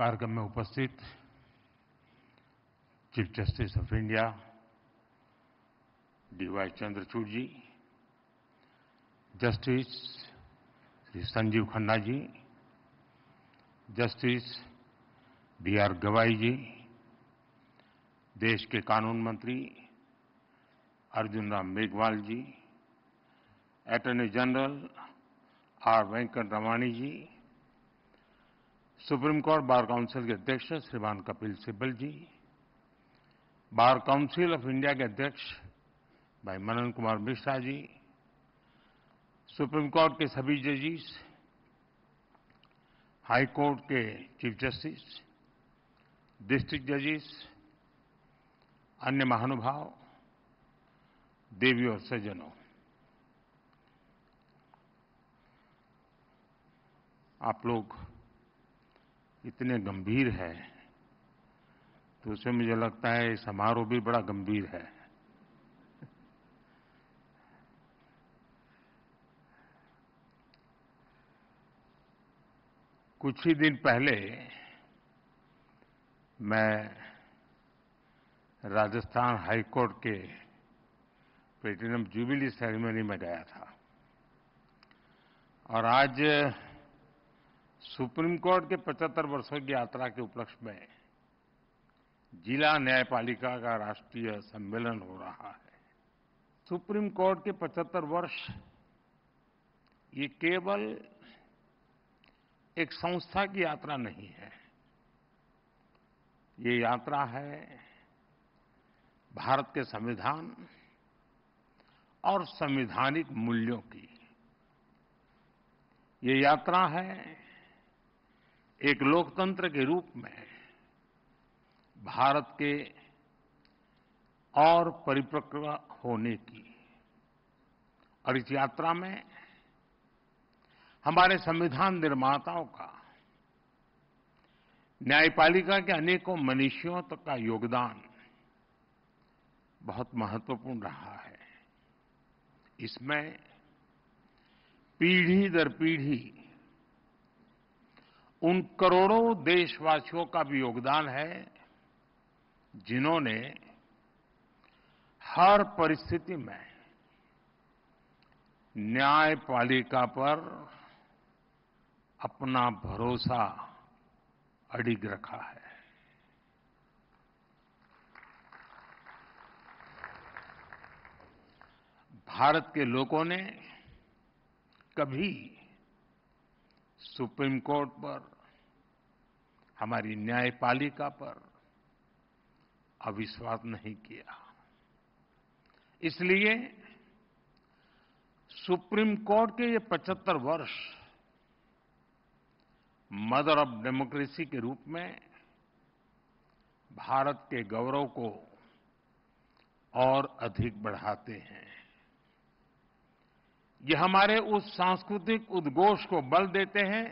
कार्यक्रम में उपस्थित chief justice of India DY Chandrachud ji justice Shri Sanjiv Khanna ji justice B R Gavai ji देश के कानून मंत्री Arjun Ram Meghwal ji attorney general R Venkat Ramani ji supreme court bar council के अध्यक्ष श्रीमान Kapil Sibal ji bar council of India के अध्यक्ष भाई मनन कुमार मिश्रा जी सुप्रीम कोर्ट के सभी जजिस हाई कोर्ट के चीफ जस्टिस डिस्ट्रिक्ट जजिस अन्य महानुभाव देवी और सज्जनों आप लोग इतने गंभीर है तो उसमें मुझे लगता है समारोह भी बड़ा गंभीर है कुछ ही दिन पहले मैं राजस्थान हाईकोर्ट के प्लेटिनम जुबिली सेरेमनी में गया था और आज सुप्रीम कोर्ट के 75 वर्षों की यात्रा के उपलक्ष्य में जिला न्यायपालिका का राष्ट्रीय सम्मेलन हो रहा है सुप्रीम कोर्ट के 75 वर्ष ये केवल एक संस्था की यात्रा नहीं है ये यात्रा है भारत के संविधान और संवैधानिक मूल्यों की ये यात्रा है एक लोकतंत्र के रूप में भारत के और परिपक्व होने की और इस यात्रा में हमारे संविधान निर्माताओं का न्यायपालिका के अनेकों मनीषियों तक का योगदान बहुत महत्वपूर्ण रहा है इसमें पीढ़ी दर पीढ़ी उन करोड़ों देशवासियों का भी योगदान है जिन्होंने हर परिस्थिति में न्यायपालिका पर अपना भरोसा अडिग रखा है भारत के लोगों ने कभी सुप्रीम कोर्ट पर हमारी न्यायपालिका पर अविश्वास नहीं किया इसलिए सुप्रीम कोर्ट के ये 75 वर्ष मदर ऑफ डेमोक्रेसी के रूप में भारत के गौरव को और अधिक बढ़ाते हैं ये हमारे उस सांस्कृतिक उद्घोष को बल देते हैं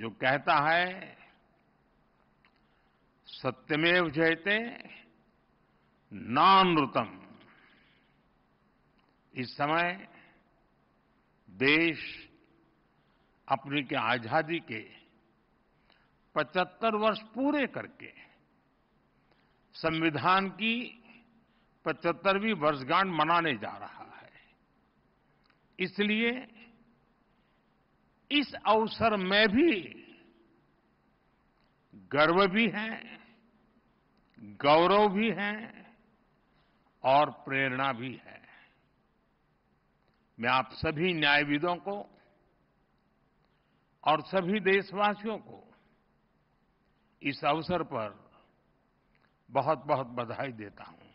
जो कहता है सत्यमेव जयते नानृतम इस समय देश अपनी के आजादी के 75 वर्ष पूरे करके संविधान की 75वीं वर्षगांठ मनाने जा रहा है इसलिए इस अवसर में भी गर्व भी है गौरव भी है और प्रेरणा भी है मैं आप सभी न्यायविदों को और सभी देशवासियों को इस अवसर पर बहुत बहुत बधाई देता हूं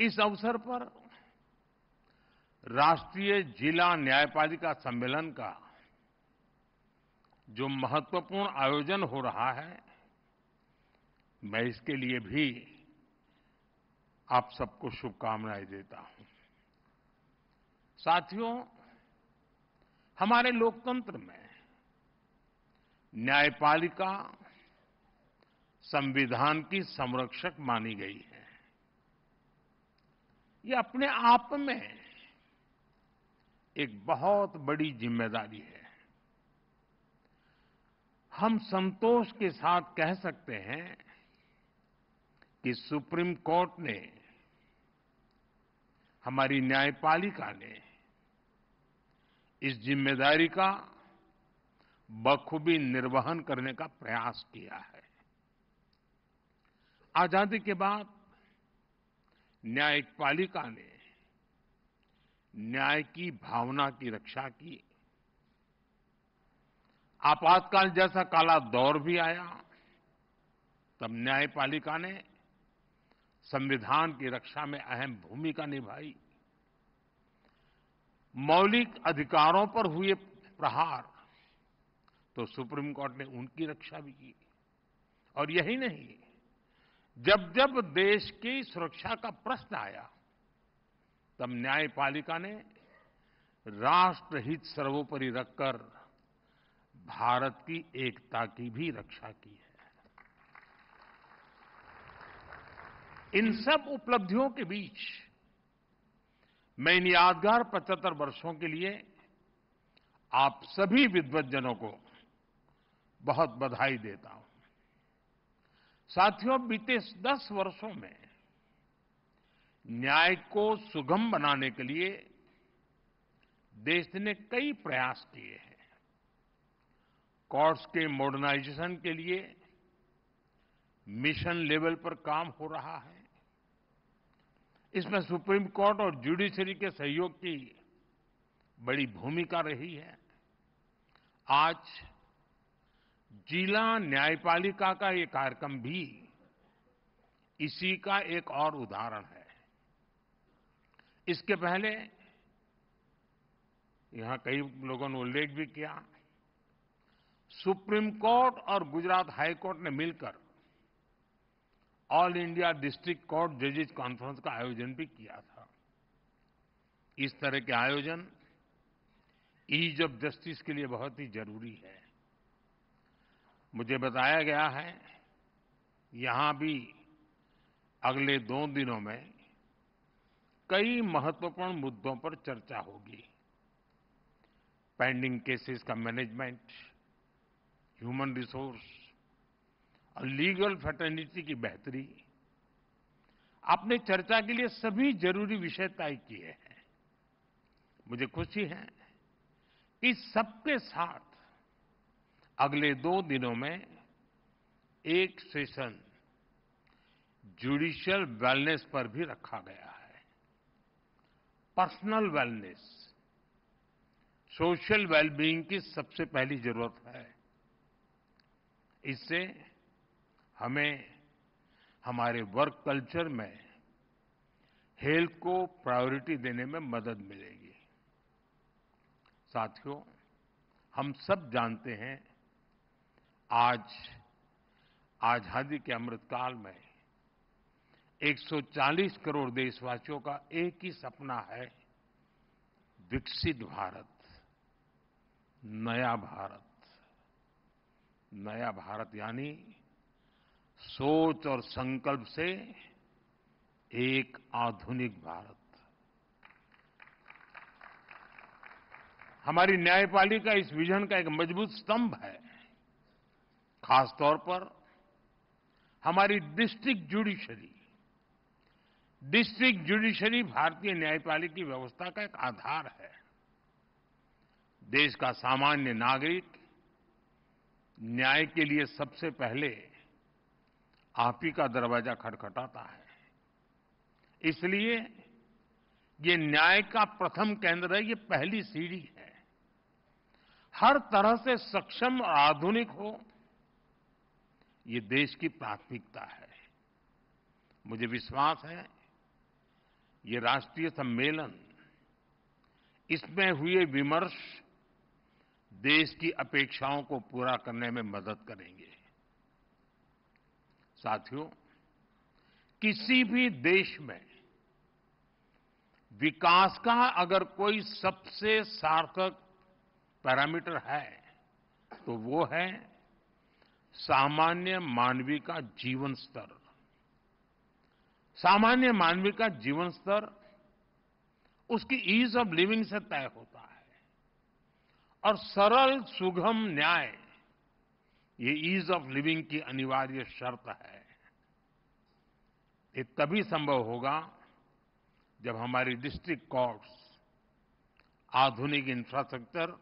इस अवसर पर राष्ट्रीय जिला न्यायपालिका सम्मेलन का जो महत्वपूर्ण आयोजन हो रहा है मैं इसके लिए भी आप सबको शुभकामनाएं देता हूं साथियों हमारे लोकतंत्र में न्यायपालिका संविधान की संरक्षक मानी गई है ये अपने आप में एक बहुत बड़ी जिम्मेदारी है हम संतोष के साथ कह सकते हैं कि सुप्रीम कोर्ट ने हमारी न्यायपालिका ने इस जिम्मेदारी का बखूबी निर्वहन करने का प्रयास किया है आजादी के बाद न्यायपालिका ने न्याय की भावना की रक्षा की आपातकाल जैसा काला दौर भी आया तब न्यायपालिका ने संविधान की रक्षा में अहम भूमिका निभाई मौलिक अधिकारों पर हुए प्रहार तो सुप्रीम कोर्ट ने उनकी रक्षा भी की और यही नहीं जब जब देश की सुरक्षा का प्रश्न आया तब न्यायपालिका ने राष्ट्रहित सर्वोपरि रखकर भारत की एकता की भी रक्षा की है इन सब उपलब्धियों के बीच मैं इन यादगार पचहत्तर वर्षों के लिए आप सभी विद्वजनों को बहुत बधाई देता हूं साथियों बीते दस वर्षों में न्याय को सुगम बनाने के लिए देश ने कई प्रयास किए हैं कोर्ट्स के मॉडर्नाइजेशन के लिए मिशन लेवल पर काम हो रहा है इसमें सुप्रीम कोर्ट और जुडिशरी के सहयोग की बड़ी भूमिका रही है आज जिला न्यायपालिका का ये कार्यक्रम भी इसी का एक और उदाहरण है इसके पहले यहां कई लोगों ने उल्लेख भी किया सुप्रीम कोर्ट और गुजरात हाई कोर्ट ने मिलकर ऑल इंडिया डिस्ट्रिक्ट कोर्ट जजेज कॉन्फ्रेंस का आयोजन भी किया था इस तरह के आयोजन ईज ऑफ जस्टिस के लिए बहुत ही जरूरी है मुझे बताया गया है यहां भी अगले दो दिनों में कई महत्वपूर्ण मुद्दों पर चर्चा होगी पेंडिंग केसेस का मैनेजमेंट ह्यूमन रिसोर्स और लीगल फर्टर्निटी की बेहतरी आपने चर्चा के लिए सभी जरूरी विषय तय किए हैं मुझे खुशी है इस सबके साथ अगले दो दिनों में एक सेशन जुडिशियल वेलनेस पर भी रखा गया है पर्सनल वेलनेस सोशल वेलबींग की सबसे पहली जरूरत है इससे हमें हमारे वर्क कल्चर में हेल्थ को प्रायोरिटी देने में मदद मिलेगी साथियों हम सब जानते हैं आज आजादी के अमृतकाल में 140 करोड़ देशवासियों का एक ही सपना है विकसित भारत नया भारत नया भारत यानी सोच और संकल्प से एक आधुनिक भारत हमारी न्यायपालिका इस विजन का एक मजबूत स्तंभ है खासतौर पर हमारी डिस्ट्रिक्ट जुडिशरी डिस्ट्रिक्ट जुडिशरी भारतीय न्यायपालिका की व्यवस्था का एक आधार है देश का सामान्य नागरिक न्याय के लिए सबसे पहले आप ही का दरवाजा खटखटाता है इसलिए ये न्याय का प्रथम केंद्र है ये पहली सीढ़ी है हर तरह से सक्षम और आधुनिक हो ये देश की प्राथमिकता है मुझे विश्वास है ये राष्ट्रीय सम्मेलन इसमें हुए विमर्श देश की अपेक्षाओं को पूरा करने में मदद करेंगे साथियों किसी भी देश में विकास का अगर कोई सबसे सार्थक पैरामीटर है तो वो है सामान्य मानवी का जीवन स्तर सामान्य मानवी का जीवन स्तर उसकी ईज ऑफ लिविंग से तय होता है और सरल सुगम न्याय ये ईज ऑफ लिविंग की अनिवार्य शर्त है ये तभी संभव होगा जब हमारी डिस्ट्रिक्ट कोर्ट्स आधुनिक इंफ्रास्ट्रक्चर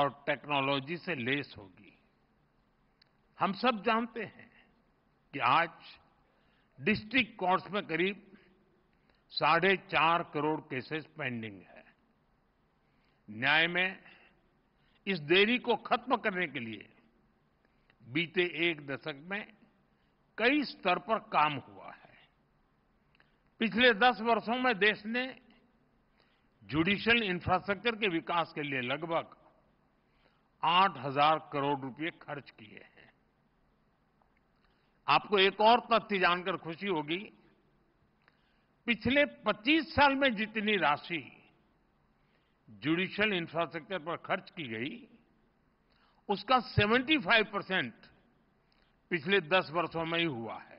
और टेक्नोलॉजी से लेस होगी हम सब जानते हैं कि आज डिस्ट्रिक्ट कोर्ट्स में करीब साढ़े चार करोड़ केसेस पेंडिंग है न्याय में इस देरी को खत्म करने के लिए बीते एक दशक में कई स्तर पर काम हुआ है पिछले दस वर्षों में देश ने जुडिशियल इंफ्रास्ट्रक्चर के विकास के लिए लगभग आठ हजार करोड़ रुपए खर्च किए हैं आपको एक और तथ्य जानकर खुशी होगी पिछले 25 साल में जितनी राशि जुडिशियल इंफ्रास्ट्रक्चर पर खर्च की गई उसका 75 परसेंट पिछले 10 वर्षों में ही हुआ है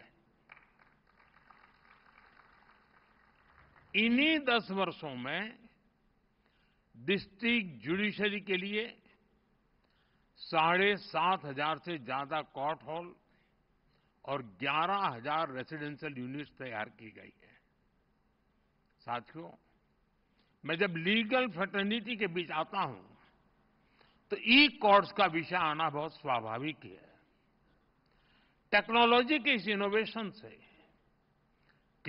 इन्हीं 10 वर्षों में डिस्ट्रिक्ट जुडिशरी के लिए साढ़े सात हजार से ज्यादा कोर्ट हॉल और ग्यारह हजार रेसिडेंशियल यूनिट्स तैयार की गई है साथियों मैं जब लीगल फर्टर्निटी के बीच आता हूं तो ई कोर्ट्स का विषय आना बहुत स्वाभाविक है टेक्नोलॉजी के इस इनोवेशन से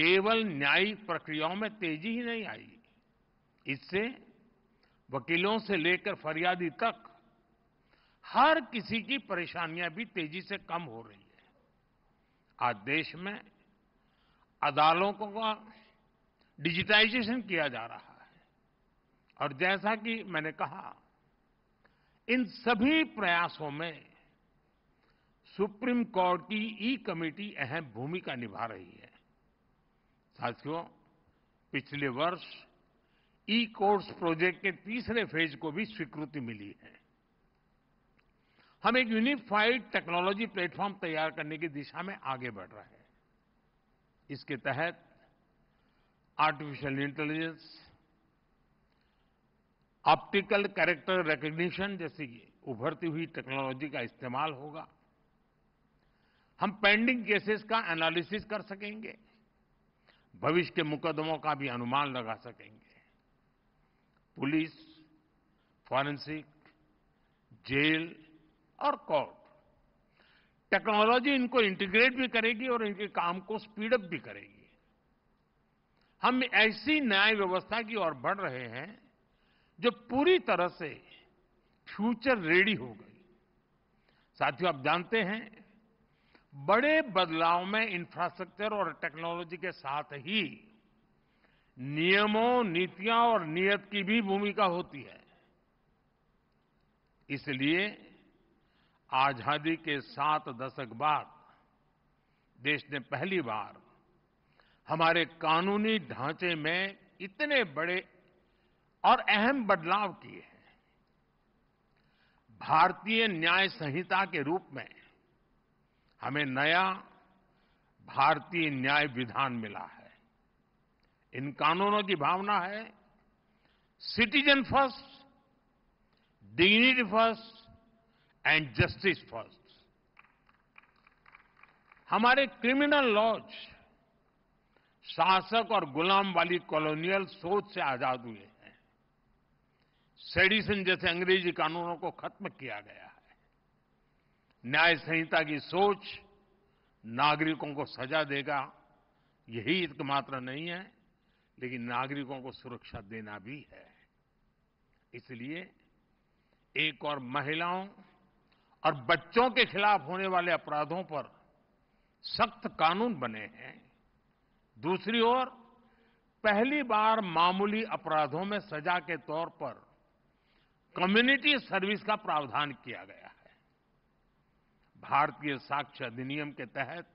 केवल न्यायिक प्रक्रियाओं में तेजी ही नहीं आई इससे वकीलों से लेकर फरियादी तक हर किसी की परेशानियां भी तेजी से कम हो रही आज देश में अदालतों का डिजिटाइजेशन किया जा रहा है और जैसा कि मैंने कहा इन सभी प्रयासों में सुप्रीम कोर्ट की ई कमेटी अहम भूमिका निभा रही है साथियों पिछले वर्ष ई कोर्ट्स प्रोजेक्ट के तीसरे फेज को भी स्वीकृति मिली है हम एक यूनिफाइड टेक्नोलॉजी प्लेटफॉर्म तैयार करने की दिशा में आगे बढ़ रहे हैं इसके तहत artificial intelligence optical character recognition जैसी उभरती हुई टेक्नोलॉजी का इस्तेमाल होगा हम पेंडिंग केसेस का एनालिसिस कर सकेंगे भविष्य के मुकदमों का भी अनुमान लगा सकेंगे पुलिस फॉरेंसिक जेल और कॉर्ड टेक्नोलॉजी इनको इंटीग्रेट भी करेगी और इनके काम को स्पीडअप भी करेगी हम ऐसी न्याय व्यवस्था की ओर बढ़ रहे हैं जो पूरी तरह से फ्यूचर रेडी हो गई साथियों आप जानते हैं बड़े बदलाव में इंफ्रास्ट्रक्चर और टेक्नोलॉजी के साथ ही नियमों नीतियां और नियत की भी भूमिका होती है इसलिए आजादी के सात दशक बाद देश ने पहली बार हमारे कानूनी ढांचे में इतने बड़े और अहम बदलाव किए हैं भारतीय न्याय संहिता के रूप में हमें नया भारतीय न्याय विधान मिला है इन कानूनों की भावना है citizen first dignity first and justice first हमारे क्रिमिनल लॉज शासक और गुलाम वाली कॉलोनियल सोच से आजाद हुए हैं सेडिसन जैसे अंग्रेजी कानूनों को खत्म किया गया है न्याय संहिता की सोच नागरिकों को सजा देगा यही एकमात्र नहीं है लेकिन नागरिकों को सुरक्षा देना भी है इसलिए एक और महिलाओं और बच्चों के खिलाफ होने वाले अपराधों पर सख्त कानून बने हैं दूसरी ओर पहली बार मामूली अपराधों में सजा के तौर पर कम्युनिटी सर्विस का प्रावधान किया गया है भारतीय साक्ष्य अधिनियम के तहत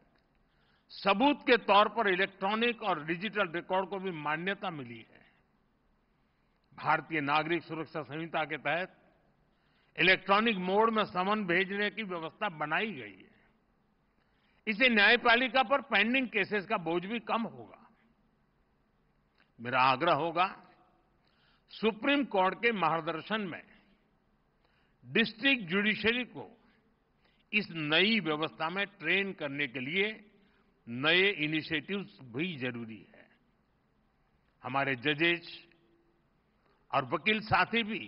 सबूत के तौर पर इलेक्ट्रॉनिक और डिजिटल रिकॉर्ड को भी मान्यता मिली है भारतीय नागरिक सुरक्षा संहिता के तहत इलेक्ट्रॉनिक मोड में समन भेजने की व्यवस्था बनाई गई है इसे न्यायपालिका पर पेंडिंग केसेस का बोझ भी कम होगा मेरा आग्रह होगा सुप्रीम कोर्ट के मार्गदर्शन में डिस्ट्रिक्ट जुडिशरी को इस नई व्यवस्था में ट्रेन करने के लिए नए इनिशिएटिव्स भी जरूरी है हमारे जजेज और वकील साथी भी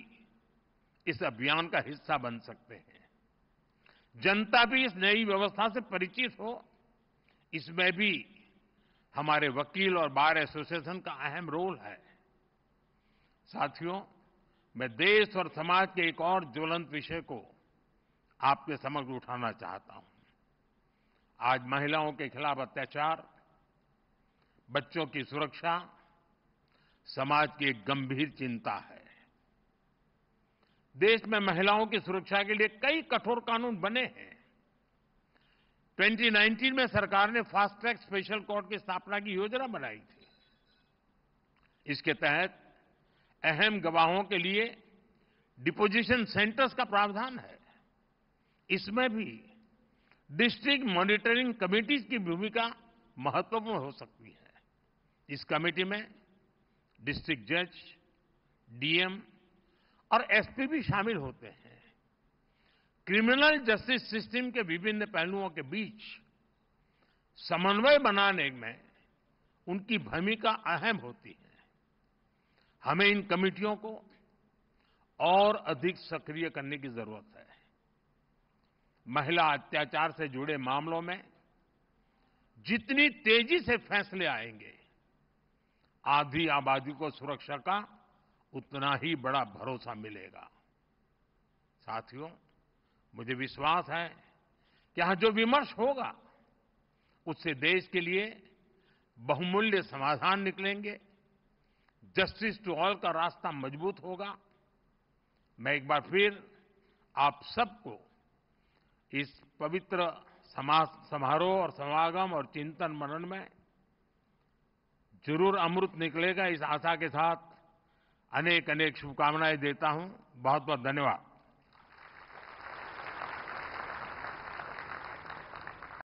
इस अभियान का हिस्सा बन सकते हैं जनता भी इस नई व्यवस्था से परिचित हो इसमें भी हमारे वकील और बार एसोसिएशन का अहम रोल है साथियों मैं देश और समाज के एक और ज्वलंत विषय को आपके समक्ष उठाना चाहता हूं आज महिलाओं के खिलाफ अत्याचार बच्चों की सुरक्षा समाज की एक गंभीर चिंता है देश में महिलाओं की सुरक्षा के लिए कई कठोर कानून बने हैं 2019 में सरकार ने फास्ट ट्रैक स्पेशल कोर्ट की स्थापना की योजना बनाई थी इसके तहत अहम गवाहों के लिए डिपोजिशन सेंटर्स का प्रावधान है इसमें भी डिस्ट्रिक्ट मॉनिटरिंग कमिटीज की भूमिका महत्वपूर्ण हो सकती है इस कमेटी में डिस्ट्रिक्ट जज डीएम और एसपी भी शामिल होते हैं क्रिमिनल जस्टिस सिस्टम के विभिन्न पहलुओं के बीच समन्वय बनाने में उनकी भूमिका अहम होती है हमें इन कमिटियों को और अधिक सक्रिय करने की जरूरत है महिला अत्याचार से जुड़े मामलों में जितनी तेजी से फैसले आएंगे आधी आबादी को सुरक्षा का उतना ही बड़ा भरोसा मिलेगा साथियों मुझे विश्वास है कि यहां जो विमर्श होगा उससे देश के लिए बहुमूल्य समाधान निकलेंगे जस्टिस टू ऑल का रास्ता मजबूत होगा मैं एक बार फिर आप सबको इस पवित्र समारोह और समागम और चिंतन मनन में जरूर अमृत निकलेगा इस आशा के साथ अनेक अनेक शुभकामनाएं देता हूं बहुत बहुत धन्यवाद